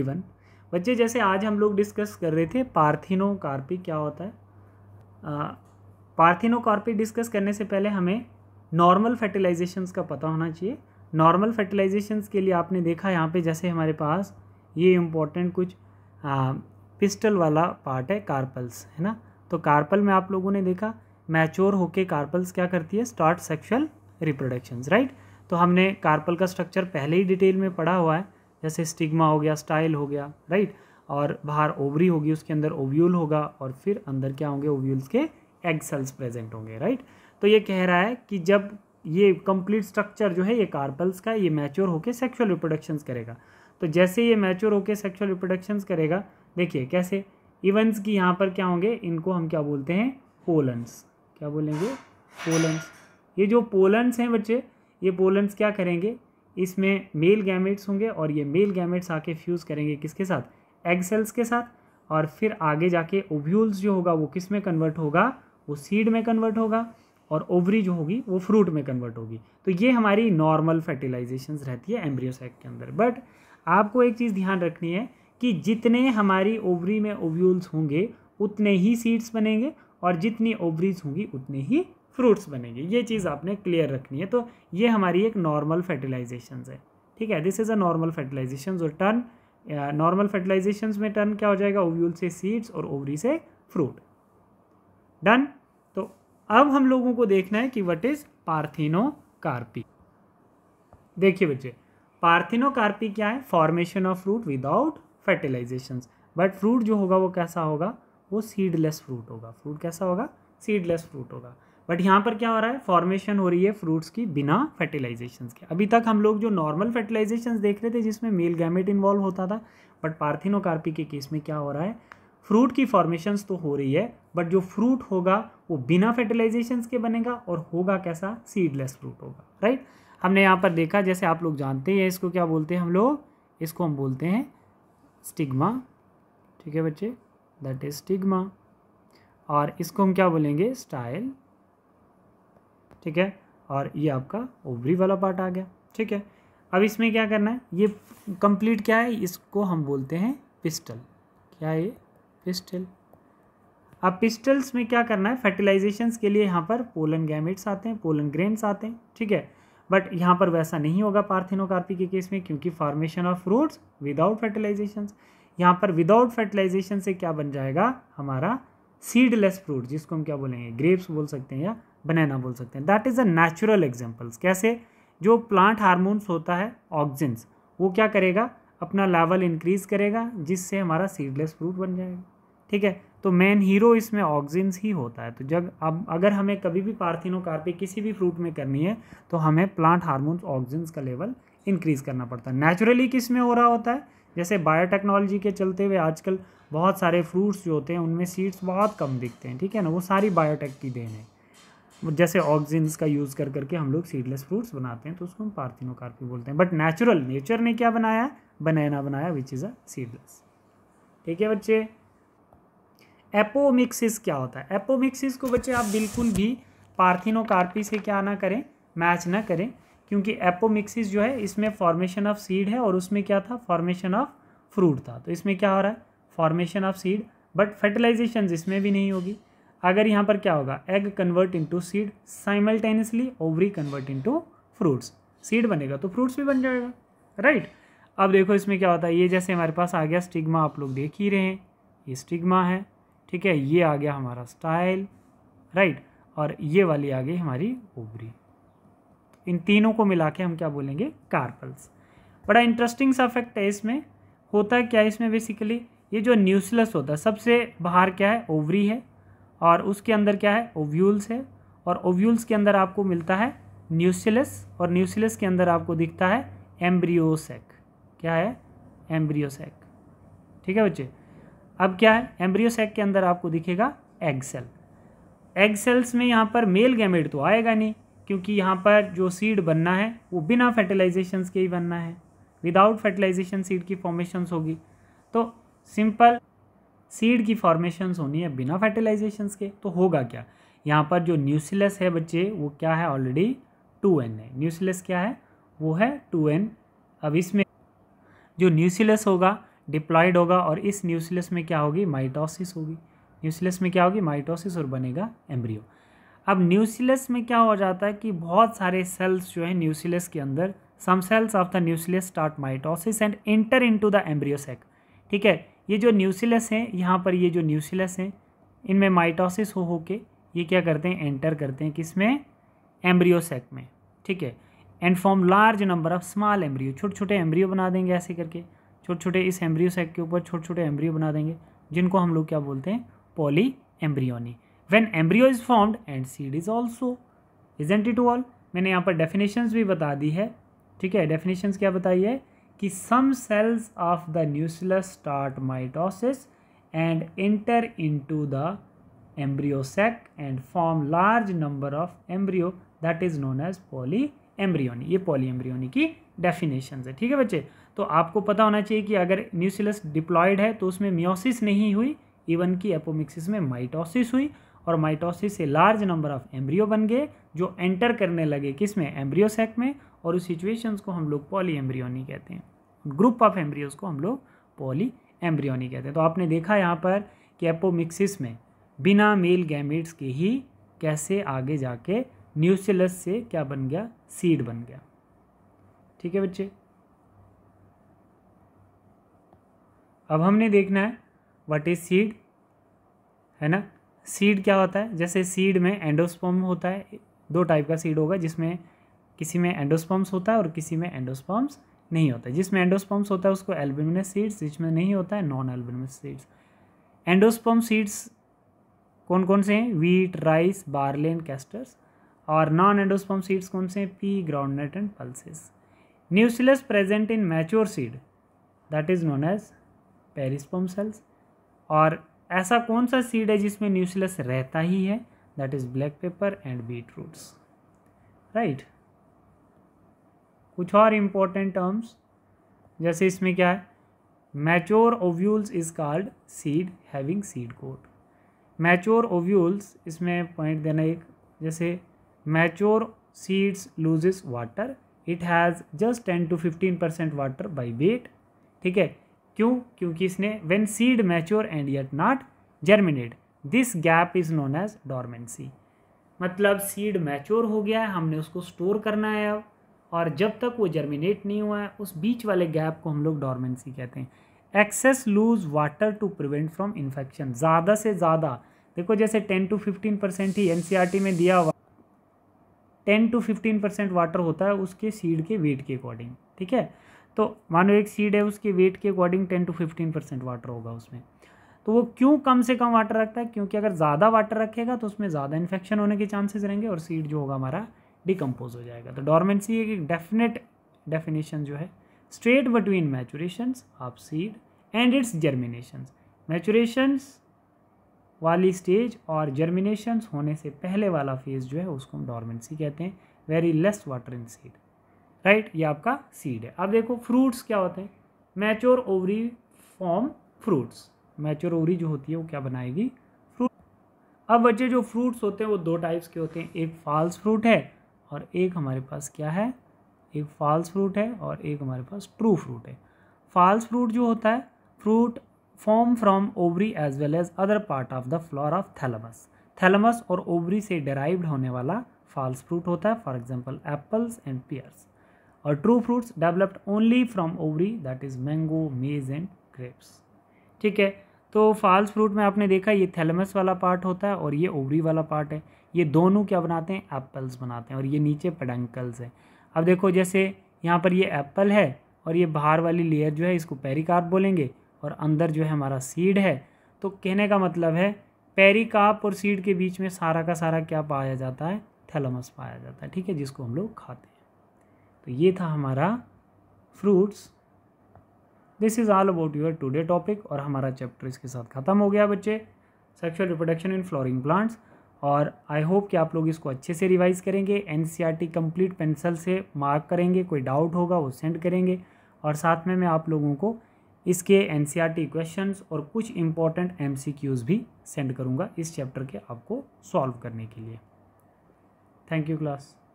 जीवन बच्चे जैसे आज हम लोग डिस्कस कर रहे थे पार्थिनोकार्पी क्या होता है पार्थिनोकार्पी डिस्कस करने से पहले हमें नॉर्मल फर्टिलाइजेशंस का पता होना चाहिए नॉर्मल फर्टिलाइजेशंस के लिए आपने देखा यहाँ पे जैसे हमारे पास ये इम्पोर्टेंट कुछ आ, पिस्टल वाला पार्ट है कार्पल्स है ना तो कार्पल में आप लोगों ने देखा मैच्योर होके कार्पल्स क्या करती है स्टार्ट सेक्शुअल रिप्रोडक्शन राइट तो हमने कार्पल का स्ट्रक्चर पहले ही डिटेल में पढ़ा हुआ है जैसे स्टिग्मा हो गया स्टाइल हो गया राइट और बाहर ओवरी होगी उसके अंदर ओव्यूल होगा और फिर अंदर क्या होंगे ओव्यूल्स के एग सेल्स प्रेजेंट होंगे राइट तो ये कह रहा है कि जब ये कंप्लीट स्ट्रक्चर जो है ये कार्पल्स का ये मैच्योर होके सेक्सुअल रिप्रोडक्शंस करेगा तो जैसे ये मैच्योर होके सेक्सुअल रिप्रोडक्शंस करेगा देखिए कैसे इवेंट्स की यहाँ पर क्या होंगे इनको हम क्या बोलते हैं पोलन्स क्या बोलेंगे पोलन्स ये जो पोलन्स हैं बच्चे ये पोलन्स क्या करेंगे इसमें मेल गैमेट्स होंगे और ये मेल गैमेट्स आके फ्यूज़ करेंगे किसके साथ एग सेल्स के साथ और फिर आगे जाके ओव्यूल्स जो होगा वो किस में कन्वर्ट होगा वो सीड में कन्वर्ट होगा और ओवरी जो होगी वो फ्रूट में कन्वर्ट होगी तो ये हमारी नॉर्मल फर्टिलाइजेशन रहती है एम्ब्रियोसैक के अंदर बट आपको एक चीज़ ध्यान रखनी है कि जितने हमारी ओवरी में ओव्यूल्स होंगे उतने ही सीड्स बनेंगे और जितनी ओवरीज होंगी उतने ही फ्रूट्स बनेंगे ये चीज़ आपने क्लियर रखनी है तो ये हमारी एक नॉर्मल फर्टिलाइजेशन है ठीक है this is a normal fertilisation और टर्न नॉर्मल फर्टिलाइजेशन में टर्न क्या हो जाएगा ओव्यूल से सीड्स और ओवरी से फ्रूट डन तो अब हम लोगों को देखना है कि वट इज़ पार्थिनोकार्पी देखिए बच्चे पार्थिनोकार्पी क्या है formation of fruit without fertilization but fruit जो होगा वो कैसा होगा वो सीडलेस फ्रूट होगा फ्रूट कैसा होगा सीडलेस फ्रूट होगा बट यहाँ पर क्या हो रहा है फॉर्मेशन हो रही है फ्रूट्स की बिना फर्टिलाइजेशन के अभी तक हम लोग जो नॉर्मल फर्टिलाइजेशन देख रहे थे जिसमें मेल गैमेट इन्वॉल्व होता था बट पार्थिनोकार्पी के केस में क्या हो रहा है फ्रूट की फॉर्मेशंस तो हो रही है बट जो फ्रूट होगा वो बिना फर्टिलाइजेशन के बनेगा और होगा कैसा सीडलेस फ्रूट होगा राइट हमने यहाँ पर देखा जैसे आप लोग जानते हैं इसको क्या बोलते हैं हम लोग इसको हम बोलते हैं स्टिग्मा ठीक है बच्चे दैट इज स्टिग्मा और इसको हम क्या बोलेंगे स्टाइल ठीक है और ये आपका ओवरी वाला पार्ट आ गया ठीक है अब इसमें क्या करना है ये कंप्लीट क्या है इसको हम बोलते हैं पिस्टल क्या है ये पिस्टल अब पिस्टल्स में क्या करना है फर्टिलाइजेशन के लिए यहाँ पर पोलन गैमेट्स आते हैं पोलन ग्रेन्स आते हैं ठीक है बट यहाँ पर वैसा नहीं होगा पार्थिनोकार्पी के केस में क्योंकि formation of roots without fertilization यहाँ पर विदाउट फर्टिलाइजेशन से क्या बन जाएगा हमारा सीडलेस फ्रूट जिसको हम क्या बोलेंगे ग्रेप्स बोल सकते हैं या बनाना बोल सकते हैं that is a natural examples कैसे जो प्लांट हारमोन्स होता है ऑक्जिन्स वो क्या करेगा अपना लेवल इंक्रीज़ करेगा जिससे हमारा सीडलेस फ्रूट बन जाएगा ठीक है तो मेन हीरो इसमें ऑक्जिन्स ही होता है तो जब अब अगर हमें कभी भी पार्थिनोकार्पी किसी भी फ्रूट में करनी है तो हमें प्लांट हारमोन्स ऑक्जिन्स का लेवल इंक्रीज़ करना पड़ता है नेचुरली किस में हो रहा होता है जैसे बायोटेक्नोलॉजी के चलते हुए आजकल बहुत सारे फ्रूट्स जो होते हैं उनमें सीड्स बहुत कम दिखते हैं ठीक है ना वो सारी बायोटेक की देन है जैसे ऑक्सीजन का यूज़ कर करके हम लोग सीडलेस फ्रूट्स बनाते हैं तो उसको हम पार्थिनोकार्पी बोलते हैं बट नेचुरल नेचर ने क्या बनाया बनाना बनाया विच इज़ अ सीडलेस ठीक है बच्चे एपोमिक्सिस क्या होता है एपोमिक्सिस को बच्चे आप बिल्कुल भी पार्थिनोकार्पी से क्या ना करें मैच ना करें क्योंकि एपोमिक्सिस जो है इसमें फॉर्मेशन ऑफ सीड है और उसमें क्या था फॉर्मेशन ऑफ फ्रूट था तो इसमें क्या हो रहा है formation of seed but fertilization इसमें भी नहीं होगी अगर यहाँ पर क्या होगा egg convert into seed simultaneously ovary convert into fruits seed बनेगा तो फ्रूट्स भी बन जाएगा राइट अब देखो इसमें क्या होता है ये जैसे हमारे पास आ गया स्टिग्मा आप लोग देख ही रहे हैं ये स्टिग्मा है ठीक है ये आ गया हमारा स्टाइल राइट और ये वाली आ गई हमारी ओवरी इन तीनों को मिला के हम क्या बोलेंगे कार्पल्स बड़ा इंटरेस्टिंग सा फैक्ट है इसमें होता है क्या इसमें बेसिकली ये जो न्यूसलस होता है सबसे बाहर क्या है ओवरी है और उसके अंदर क्या है ओव्यूल्स है और ओव्यूल्स के अंदर आपको मिलता है न्यूसिलस और न्यूसिलस के अंदर आपको दिखता है एम्ब्रियोसेक क्या है एम्ब्रियोसेक ठीक है बच्चे अब क्या है एम्ब्रियोसेक के अंदर आपको दिखेगा एग सेल एग सेल्स में यहाँ पर मेल गैमेट तो आएगा नहीं क्योंकि यहाँ पर जो सीड बनना है वो बिना फर्टिलाइजेशन के ही बनना है विदाउट फर्टिलाइजेशन सीड की फॉर्मेशन होगी तो सिंपल सीड की फॉर्मेशन होनी है बिना फर्टिलाइजेशन के तो होगा क्या यहाँ पर जो न्यूसिलस है बच्चे वो क्या है ऑलरेडी टू एन है न्यूसिलस क्या है वो है टू एन अब इसमें जो न्यूसिलस होगा डिप्लॉयड होगा और इस न्यूसिलस में क्या होगी माइटोसिस होगी न्यूसिलस में क्या होगी माइटोसिस और बनेगा एम्ब्रियो अब न्यूसिलस में क्या हो जाता है कि बहुत सारे सेल्स जो है न्यूसिलस के अंदर some cells of the nucellus start mitosis and enter into the embryo sac ठीक है ये जो न्यूसिलस हैं यहाँ पर ये जो न्यूसिलस हैं इनमें माइटोसिस हो हो के ये क्या करते हैं एंटर करते हैं किस में एम्ब्रियोसेक में ठीक है and form large number of small embryo छोटे छोटे एम्ब्रियो बना देंगे ऐसे करके छोटे छोटे इस एम्ब्रियो सेक के ऊपर छोटे छोटे एम्ब्रियो बना देंगे जिनको हम लोग क्या बोलते हैं polyembryony when embryo is formed and seed is also इजेंट इट ऑल मैंने यहाँ पर डेफिनेशन भी बता दी है ठीक है डेफिनेशन क्या बताई है कि some cells of the nucellus start mitosis and into the embryo sac and form large number of embryo that is known as polyembryony ये एम्ब्रियोनी की डेफिनेशन है ठीक है बच्चे तो आपको पता होना चाहिए कि अगर न्यूसिलस डिप्लॉयड है तो उसमें मियोसिस नहीं हुई इवन की एपोमिक्सिस में माइटोसिस हुई और माइटोसिस से लार्ज नंबर ऑफ एम्ब्रियो बन गए जो एंटर करने लगे किस में एम्ब्रियो सेक में और उस सिचुएशंस को हम लोग पॉली एम्ब्रियोनी कहते हैं ग्रुप ऑफ एम्ब्रियोज को हम लोग पॉली एम्ब्रियोनी कहते हैं तो आपने देखा यहाँ पर कि एपोमिक्सिस में बिना मेल गैमिट्स के ही कैसे आगे जाके न्यूसिलस से क्या बन गया सीड बन गया ठीक है बच्चे अब हमने देखना है व्हाट इज सीड है ना सीड क्या होता है जैसे सीड में एंडोस्पर्म होता है दो टाइप का सीड होगा जिसमें किसी में एंडोस्पर्म्स होता है और किसी में एंडोस्पर्म्स नहीं होता जिसमें एंडोस्पर्म्स होता है उसको एल्बुमिनस सीड्स जिसमें नहीं होता है non albuminous seeds endosperm seeds कौन कौन से हैं वीट राइस बार्लेन कैस्टर्स और नॉन एंडोस्पर्म सीड्स कौन से हैं peanut and pulses nucellus present in mature seed that is known as perisperm cells और ऐसा कौन सा सीड है जिसमें न्यूसिलस रहता ही है that is black pepper and beet roots right कुछ और इम्पोर्टेंट टर्म्स जैसे इसमें क्या है mature ovules is called seed having seed coat mature ovules इसमें पॉइंट देना एक जैसे mature seeds loses water it has just ten to fifteen percent water by weight ठीक है क्यों क्योंकि इसने when seed mature and yet not germinate this gap is known as dormancy मतलब सीड मैच्योर हो गया है हमने उसको स्टोर करना है अब और जब तक वो जर्मिनेट नहीं हुआ है उस बीच वाले गैप को हम लोग डॉर्मेंसी कहते हैं excess loose water to prevent from infection ज़्यादा से ज़्यादा देखो जैसे टेन टू फिफ्टीन परसेंट ही एन e में दिया हुआ ten to fifteen percent water होता है उसके सीड के वेट के अकॉर्डिंग ठीक है तो मानो एक सीड है उसके वेट के according ten to fifteen percent water होगा उसमें तो वो क्यों कम से कम वाटर रखता है क्योंकि अगर ज़्यादा वाटर रखेगा तो उसमें ज़्यादा इन्फेक्शन होने के चांसेस रहेंगे और सीड जो होगा हमारा डिकम्पोज हो जाएगा तो डॉर्मेंसी एक डेफिनेट डेफिनेशन जो है straight between maturations of seed and its germinations maturations वाली स्टेज और जर्मिनेशंस होने से पहले वाला फेज़ जो है उसको हम डॉर्मेंसी कहते हैं very less water in seed right ये आपका सीड है अब देखो फ्रूट्स क्या होते हैं mature ovary form fruits mature ovary जो होती है वो क्या बनाएगी फ्रूट अब बच्चे जो फ्रूट्स होते हैं वो दो टाइप्स के होते हैं एक फॉल्स फ्रूट है और एक हमारे पास क्या है एक फॉल्स फ्रूट है और एक हमारे पास ट्रू फ्रूट है फॉल्स फ्रूट जो होता है fruit form from ovary as well as other part of the floor of thalamus thalamus और ओवरी से डेराइव्ड होने वाला फॉल्स फ्रूट होता है for example apples and pears और true fruits developed only from ovary that is mango maize and grapes ठीक है तो फाल्स फ्रूट में आपने देखा ये थैलमस वाला पार्ट होता है और ये ओवरी वाला पार्ट है ये दोनों क्या बनाते हैं एप्पल्स बनाते हैं और ये नीचे पेडंकल्स हैं अब देखो जैसे यहाँ पर ये एप्पल है और ये बाहर वाली लेयर जो है इसको पेरिकार्प बोलेंगे और अंदर जो है हमारा सीड है तो कहने का मतलब है पेरिकार्प और सीड के बीच में सारा का सारा क्या पाया जाता है थैलमस पाया जाता है ठीक है जिसको हम लोग खाते हैं तो ये था हमारा fruits this is all about your today topic और हमारा चैप्टर इसके साथ ख़त्म हो गया बच्चे sexual reproduction in flowering plants और आई होप कि आप लोग इसको अच्छे से रिवाइज़ करेंगे एन कम्प्लीट पेंसिल से मार्क करेंगे कोई डाउट होगा वो सेंड करेंगे और साथ में मैं आप लोगों को इसके एन क्वेश्चंस e और कुछ इंपॉर्टेंट एम भी सेंड करूँगा इस चैप्टर के आपको सॉल्व करने के लिए थैंक यू क्लास